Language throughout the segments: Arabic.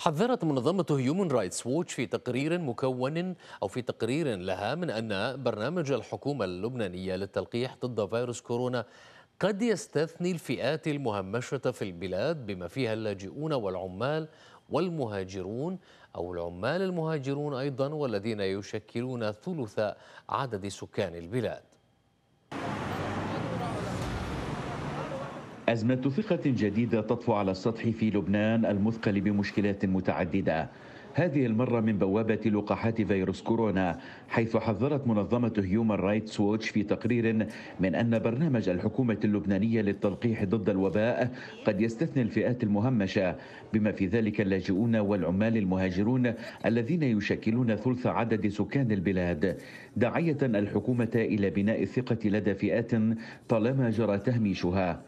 حذرت منظمة هيومن رايتس ووتش في تقرير مكون أو في تقرير لها من أن برنامج الحكومة اللبنانية للتلقيح ضد فيروس كورونا قد يستثني الفئات المهمشة في البلاد بما فيها اللاجئون والعمال والمهاجرون أو العمال المهاجرون أيضا والذين يشكلون ثلث عدد سكان البلاد أزمة ثقة جديدة تطفو على السطح في لبنان المثقل بمشكلات متعددة هذه المرة من بوابة لقاحات فيروس كورونا حيث حذرت منظمة هيومن رايتس ووتش في تقرير من أن برنامج الحكومة اللبنانية للتلقيح ضد الوباء قد يستثني الفئات المهمشة بما في ذلك اللاجئون والعمال المهاجرون الذين يشكلون ثلث عدد سكان البلاد داعية الحكومة إلى بناء الثقة لدى فئات طالما جرى تهميشها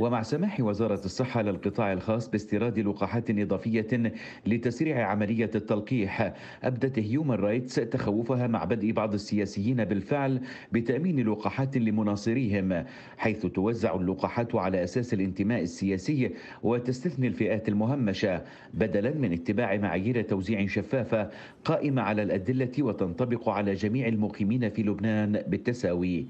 ومع سماح وزارة الصحة للقطاع الخاص باستيراد لقاحات إضافية لتسريع عملية التلقيح أبدت هيومن رايتس تخوفها مع بدء بعض السياسيين بالفعل بتأمين لقاحات لمناصريهم حيث توزع اللقاحات على أساس الانتماء السياسي وتستثني الفئات المهمشة بدلا من اتباع معايير توزيع شفافة قائمة على الأدلة وتنطبق على جميع المقيمين في لبنان بالتساوي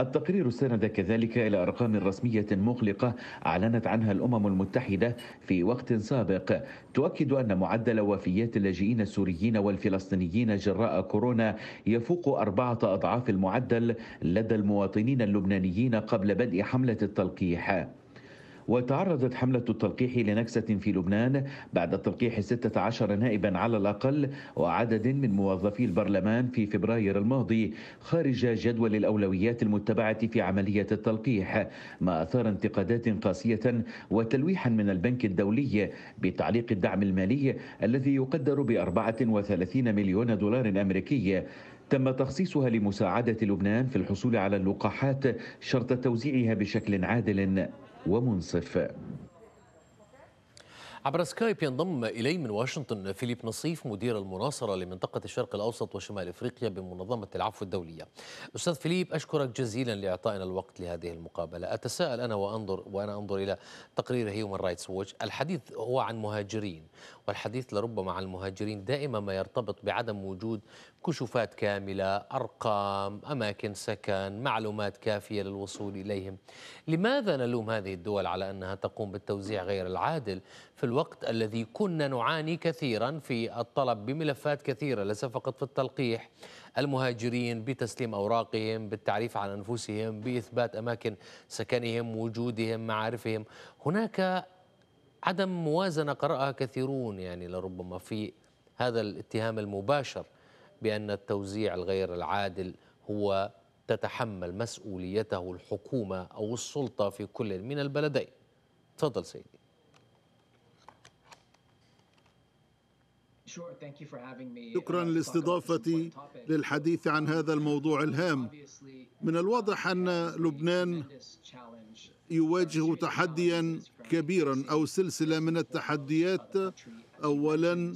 التقرير استند كذلك إلى أرقام رسمية مقلقة أعلنت عنها الأمم المتحدة في وقت سابق تؤكد أن معدل وفيات اللاجئين السوريين والفلسطينيين جراء كورونا يفوق أربعة أضعاف المعدل لدى المواطنين اللبنانيين قبل بدء حملة التلقيح وتعرضت حملة التلقيح لنكسة في لبنان بعد تلقيح 16 نائبا على الأقل وعدد من موظفي البرلمان في فبراير الماضي خارج جدول الأولويات المتبعة في عملية التلقيح ما أثار انتقادات قاسية وتلويحا من البنك الدولي بتعليق الدعم المالي الذي يقدر ب 34 مليون دولار أمريكي تم تخصيصها لمساعدة لبنان في الحصول على اللقاحات شرط توزيعها بشكل عادل ومنصف عبر سكايب ينضم إلي من واشنطن فيليب نصيف مدير المناصرة لمنطقة الشرق الأوسط وشمال إفريقيا بمنظمة العفو الدولية أستاذ فيليب أشكرك جزيلا لإعطائنا الوقت لهذه المقابلة أتساءل أنا وأنظر وأنا أنظر إلى تقرير هيومن رايتس ووتش الحديث هو عن مهاجرين والحديث لربما عن المهاجرين دائما ما يرتبط بعدم وجود كشوفات كاملة أرقام أماكن سكن معلومات كافية للوصول إليهم لماذا نلوم هذه الدول على أنها تقوم بالتوزيع غير العادل في الوقت الذي كنا نعاني كثيرا في الطلب بملفات كثيرة ليس فقط في التلقيح المهاجرين بتسليم أوراقهم بالتعريف عن أنفسهم بإثبات أماكن سكنهم وجودهم معارفهم هناك عدم موازنة قرأها كثيرون يعني لربما في هذا الاتهام المباشر بأن التوزيع الغير العادل هو تتحمل مسؤوليته الحكومة أو السلطة في كل من البلدين تفضل سيدي Uh, شكرا لاستضافتي للحديث عن هذا الموضوع الهام من الواضح ان لبنان يواجه تحديا كبيرا او سلسله من التحديات اولا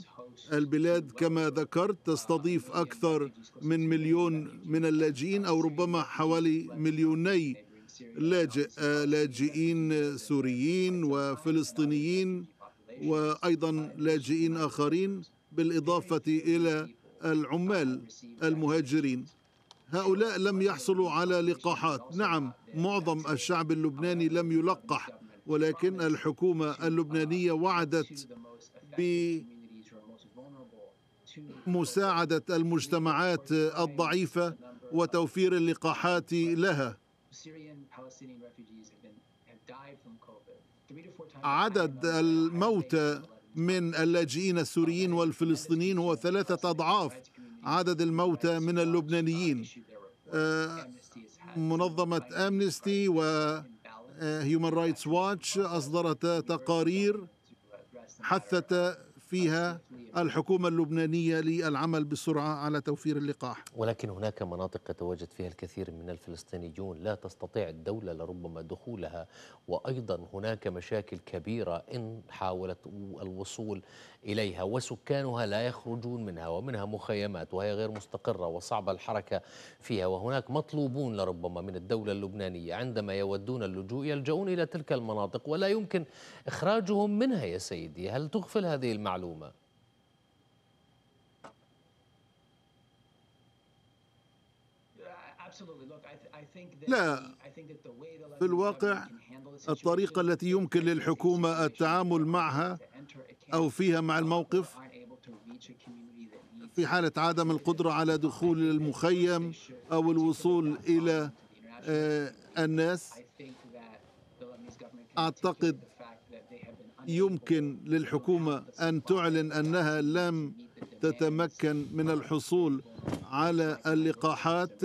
البلاد كما ذكرت uh, تستضيف اكثر من مليون من اللاجئين او ربما حوالي مليوني لاجئ آه، لاجئين سوريين وفلسطينيين وايضا لاجئين اخرين بالإضافة إلى العمال المهاجرين هؤلاء لم يحصلوا على لقاحات نعم معظم الشعب اللبناني لم يلقح ولكن الحكومة اللبنانية وعدت بمساعدة المجتمعات الضعيفة وتوفير اللقاحات لها عدد الموتى من اللاجئين السوريين والفلسطينيين هو ثلاثة أضعاف عدد الموتى من اللبنانيين آه، منظمة أمنستي و هيومن رايتس واتش أصدرت تقارير حثت فيها الحكومة اللبنانية للعمل بسرعة على توفير اللقاح ولكن هناك مناطق يتواجد فيها الكثير من الفلسطينيون لا تستطيع الدولة لربما دخولها وأيضا هناك مشاكل كبيرة إن حاولت الوصول إليها وسكانها لا يخرجون منها ومنها مخيمات وهي غير مستقرة وصعبة الحركة فيها وهناك مطلوبون لربما من الدولة اللبنانية عندما يودون اللجوء يلجؤون إلى تلك المناطق ولا يمكن إخراجهم منها يا سيدي هل تغفل هذه المعلومة معلومة لا في الواقع الطريقة التي يمكن للحكومة التعامل معها أو فيها مع الموقف في حالة عدم القدرة على دخول المخيم أو الوصول إلى آه، الناس أعتقد يمكن للحكومة أن تعلن أنها لم تتمكن من الحصول على اللقاحات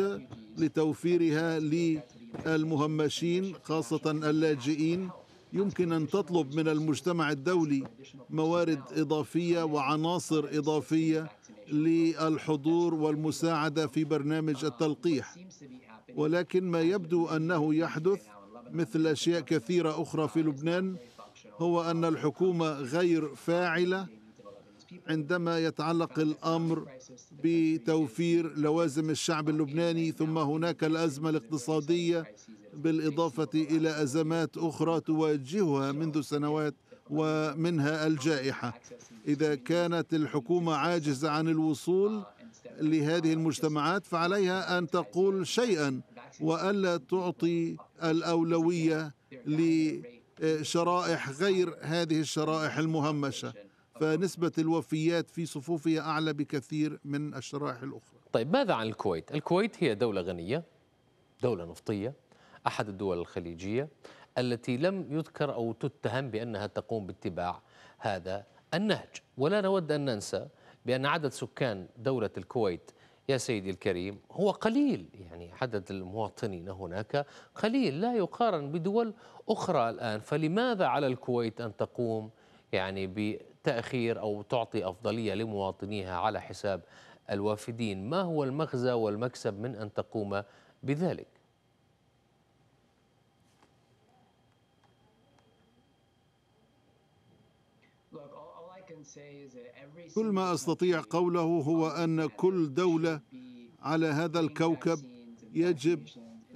لتوفيرها للمهمشين خاصة اللاجئين يمكن أن تطلب من المجتمع الدولي موارد إضافية وعناصر إضافية للحضور والمساعدة في برنامج التلقيح ولكن ما يبدو أنه يحدث مثل أشياء كثيرة أخرى في لبنان هو أن الحكومة غير فاعلة عندما يتعلق الأمر بتوفير لوازم الشعب اللبناني ثم هناك الأزمة الاقتصادية بالإضافة إلى أزمات أخرى تواجهها منذ سنوات ومنها الجائحة إذا كانت الحكومة عاجزة عن الوصول لهذه المجتمعات فعليها أن تقول شيئا وألا تعطي الأولوية شرائح غير هذه الشرائح المهمشة فنسبة الوفيات في صفوفها أعلى بكثير من الشرائح الأخرى طيب ماذا عن الكويت؟ الكويت هي دولة غنية دولة نفطية أحد الدول الخليجية التي لم يذكر أو تتهم بأنها تقوم باتباع هذا النهج ولا نود أن ننسى بأن عدد سكان دولة الكويت يا سيدي الكريم هو قليل يعني عدد المواطنين هناك قليل لا يقارن بدول أخرى الآن فلماذا على الكويت أن تقوم يعني بتأخير أو تعطي أفضلية لمواطنيها على حساب الوافدين ما هو المغزى والمكسب من أن تقوم بذلك كل ما أستطيع قوله هو أن كل دولة على هذا الكوكب يجب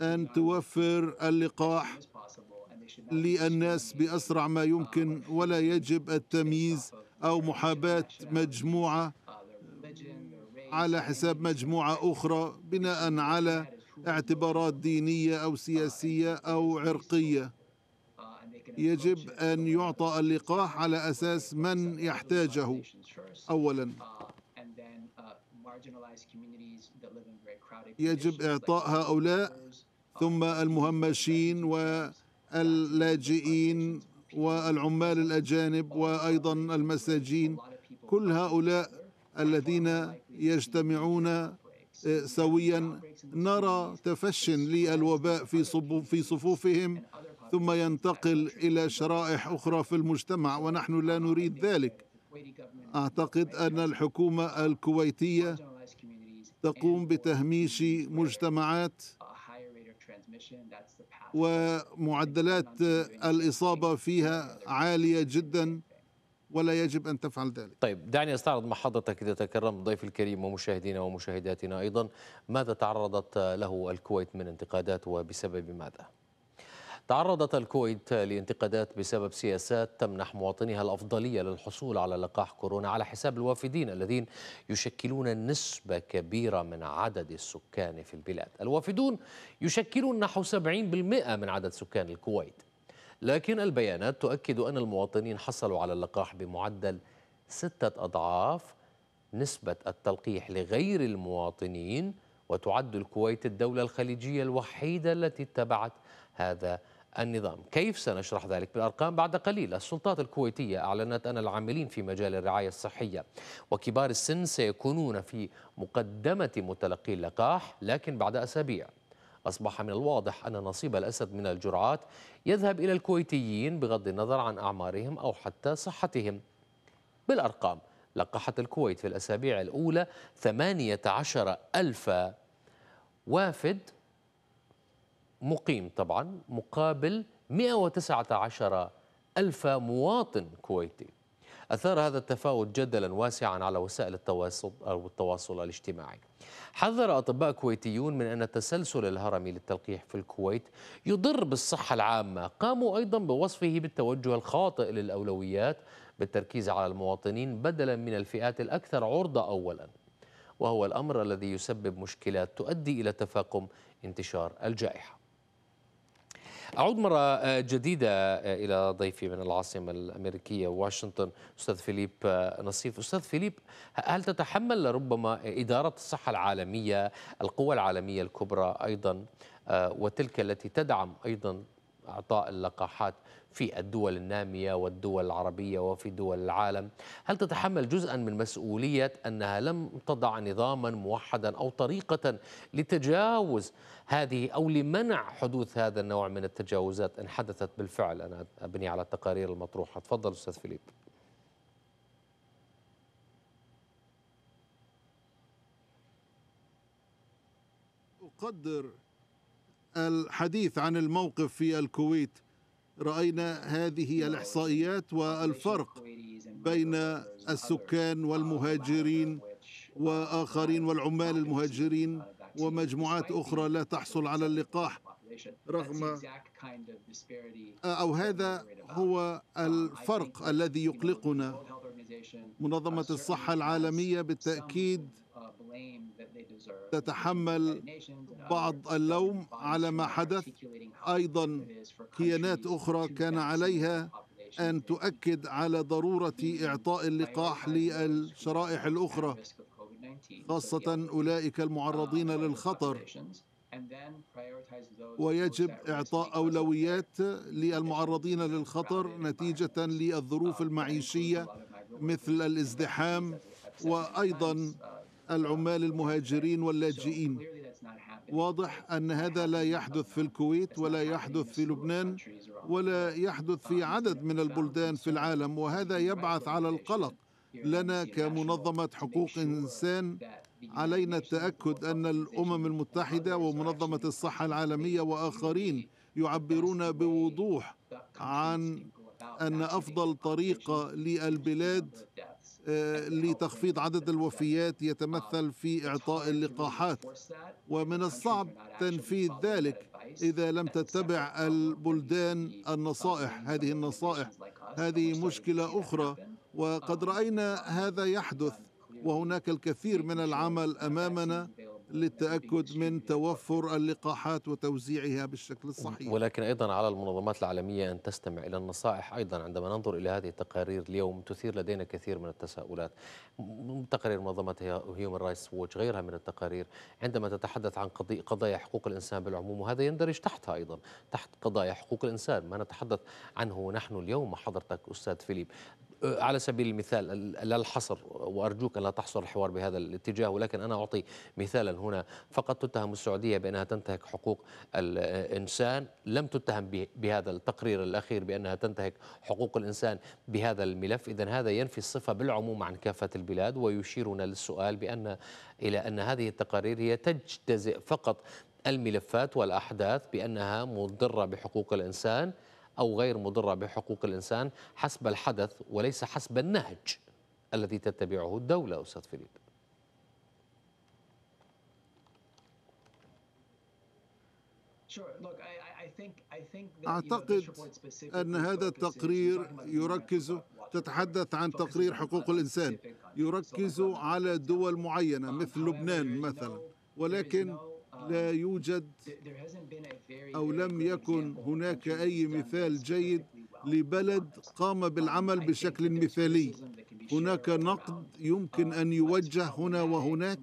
أن توفر اللقاح للناس بأسرع ما يمكن ولا يجب التمييز أو محاباة مجموعة على حساب مجموعة أخرى بناء على اعتبارات دينية أو سياسية أو عرقية يجب أن يعطى اللقاح على أساس من يحتاجه أولا يجب إعطاء هؤلاء ثم المهمشين واللاجئين والعمال الأجانب وأيضا المساجين كل هؤلاء الذين يجتمعون آه، سويا نرى تفش للوباء في في صفوفهم ثم ينتقل الى شرائح اخرى في المجتمع ونحن لا نريد ذلك اعتقد ان الحكومه الكويتيه تقوم بتهميش مجتمعات ومعدلات الاصابه فيها عاليه جدا ولا يجب ان تفعل ذلك. طيب دعني استعرض مع حضرتك اذا تكرم ضيف الكريم ومشاهدينا ومشاهداتنا ايضا ماذا تعرضت له الكويت من انتقادات وبسبب ماذا؟ تعرضت الكويت لانتقادات بسبب سياسات تمنح مواطنيها الأفضلية للحصول على لقاح كورونا على حساب الوافدين الذين يشكلون نسبة كبيرة من عدد السكان في البلاد الوافدون يشكلون نحو 70% من عدد سكان الكويت لكن البيانات تؤكد أن المواطنين حصلوا على اللقاح بمعدل ستة أضعاف نسبة التلقيح لغير المواطنين وتعد الكويت الدولة الخليجية الوحيدة التي اتبعت هذا النظام كيف سنشرح ذلك بالأرقام بعد قليل السلطات الكويتية أعلنت أن العاملين في مجال الرعاية الصحية وكبار السن سيكونون في مقدمة متلقي اللقاح لكن بعد أسابيع أصبح من الواضح أن نصيب الأسد من الجرعات يذهب إلى الكويتيين بغض النظر عن أعمارهم أو حتى صحتهم بالأرقام لقحت الكويت في الأسابيع الأولى 18 ألف وافد مقيم طبعا مقابل 119 ألف مواطن كويتي أثار هذا التفاوت جدلا واسعا على وسائل التواصل أو التواصل الاجتماعي حذر أطباء كويتيون من أن التسلسل الهرمي للتلقيح في الكويت يضر بالصحة العامة قاموا أيضا بوصفه بالتوجه الخاطئ للأولويات بالتركيز على المواطنين بدلا من الفئات الأكثر عرضة أولا وهو الأمر الذي يسبب مشكلات تؤدي إلى تفاقم انتشار الجائحة أعود مرة آه، جديدة آه، إلى ضيفي من العاصمة الأمريكية واشنطن أستاذ فيليب آه، نصيف أستاذ فيليب هل تتحمل ربما إدارة الصحة العالمية القوى العالمية الكبرى أيضا وتلك التي تدعم أيضا اعطاء اللقاحات في الدول الناميه والدول العربيه وفي دول العالم، هل تتحمل جزءا من مسؤوليه انها لم تضع نظاما موحدا او طريقه لتجاوز هذه او لمنع حدوث هذا النوع من التجاوزات ان حدثت بالفعل انا ابني على التقارير المطروحه، تفضل استاذ فيليب. أقدر الحديث عن الموقف في الكويت راينا هذه الاحصائيات والفرق بين السكان والمهاجرين واخرين والعمال المهاجرين ومجموعات اخرى لا تحصل على اللقاح رغم او هذا هو الفرق الذي يقلقنا Uh, منظمة الصحة العالمية uh, بالتأكيد تتحمل بعض اللوم على ما حدث أيضا كيانات أخرى كان عليها أن تؤكد على ضرورة إعطاء اللقاح للشرائح الأخرى خاصة أولئك uh, المعرضين للخطر ويجب إعطاء أولويات للمعرضين للخطر نتيجة للظروف المعيشية مثل الازدحام وايضا العمال المهاجرين واللاجئين واضح ان هذا لا يحدث في الكويت ولا يحدث في لبنان ولا يحدث في عدد من البلدان في العالم وهذا يبعث على القلق لنا كمنظمه حقوق انسان علينا التاكد ان الامم المتحده ومنظمه الصحه العالميه واخرين يعبرون بوضوح عن أن أفضل طريقة للبلاد آه، لتخفيض عدد الوفيات يتمثل في إعطاء اللقاحات ومن الصعب تنفيذ ذلك إذا لم تتبع البلدان النصائح هذه النصائح هذه مشكلة أخرى وقد رأينا هذا يحدث وهناك الكثير من العمل أمامنا للتأكد من توفر اللقاحات وتوزيعها بالشكل الصحيح ولكن أيضا على المنظمات العالمية أن تستمع إلى النصائح أيضا عندما ننظر إلى هذه التقارير اليوم تثير لدينا كثير من التساؤلات تقارير منظمة هيومن رايتس ووتش غيرها من التقارير عندما تتحدث عن قضايا حقوق الإنسان بالعموم وهذا يندرج تحتها أيضا تحت قضايا حقوق الإنسان ما نتحدث عنه نحن اليوم حضرتك أستاذ فيليب أه، على سبيل المثال لا الحصر وارجوك ان لا تحصر الحوار بهذا الاتجاه ولكن انا اعطي مثالا هنا فقط تتهم السعوديه بانها تنتهك حقوق الانسان لم تتهم بهذا التقرير الاخير بانها تنتهك حقوق الانسان بهذا الملف اذا هذا ينفي الصفه بالعموم عن كافه البلاد ويشيرنا للسؤال بان الى ان هذه التقارير هي تجتزئ فقط الملفات والاحداث بانها مضره بحقوق الانسان أو غير مضرة بحقوق الإنسان حسب الحدث وليس حسب النهج الذي تتبعه الدولة أستاذ فيليب أعتقد أن هذا التقرير يركز تتحدث عن تقرير حقوق الإنسان يركز على دول معينة um, مثل لبنان مثلا ولكن لا um, يوجد أو لم يكن هناك أي مثال جيد um, لبلد قام بالعمل بشكل مثالي هناك نقد um, يمكن أن يوجه هنا وهناك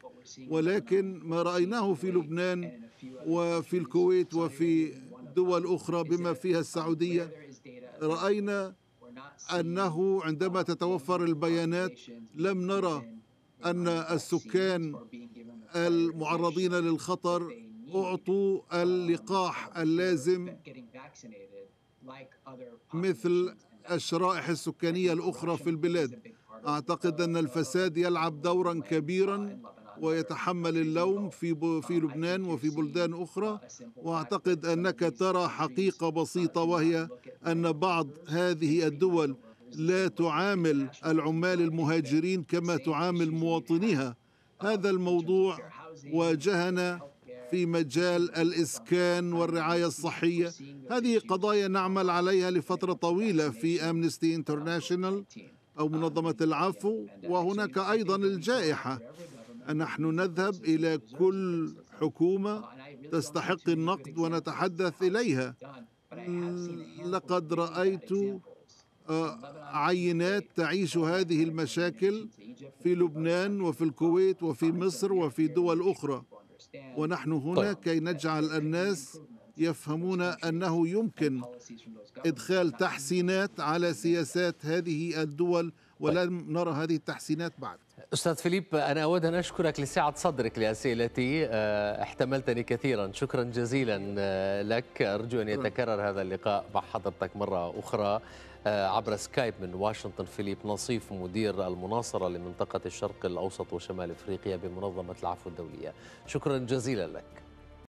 ولكن ما رأيناه في لبنان وفي الكويت وفي دول أخرى بما فيها السعودية رأينا أنه عندما تتوفر البيانات لم نرى أن السكان المعرضين للخطر أعطوا اللقاح اللازم مثل الشرائح السكانية الأخرى في البلاد أعتقد أن الفساد يلعب دورا كبيرا ويتحمل اللوم في في لبنان وفي بلدان اخرى واعتقد انك ترى حقيقه بسيطه وهي ان بعض هذه الدول لا تعامل العمال المهاجرين كما تعامل مواطنيها هذا الموضوع واجهنا في مجال الإسكان والرعاية الصحية هذه قضايا نعمل عليها لفترة طويلة في أمنستي انترناشونال أو منظمة العفو وهناك أيضا الجائحة نحن نذهب إلى كل حكومة تستحق النقد ونتحدث إليها لقد رأيت عينات تعيش هذه المشاكل في لبنان وفي الكويت وفي مصر وفي دول أخرى ونحن هنا طيب. كي نجعل الناس يفهمون أنه يمكن إدخال تحسينات على سياسات هذه الدول ولم طيب. نرى هذه التحسينات بعد أستاذ فيليب أنا أود أن أشكرك لسعة صدرك لأسئلتي آه، احتملتني كثيرا شكرا جزيلا آه، لك أرجو أن يتكرر هذا اللقاء مع حضرتك مرة أخرى آه، عبر سكايب من واشنطن فيليب نصيف مدير المناصرة لمنطقة الشرق الأوسط وشمال إفريقيا بمنظمة العفو الدولية شكرا جزيلا لك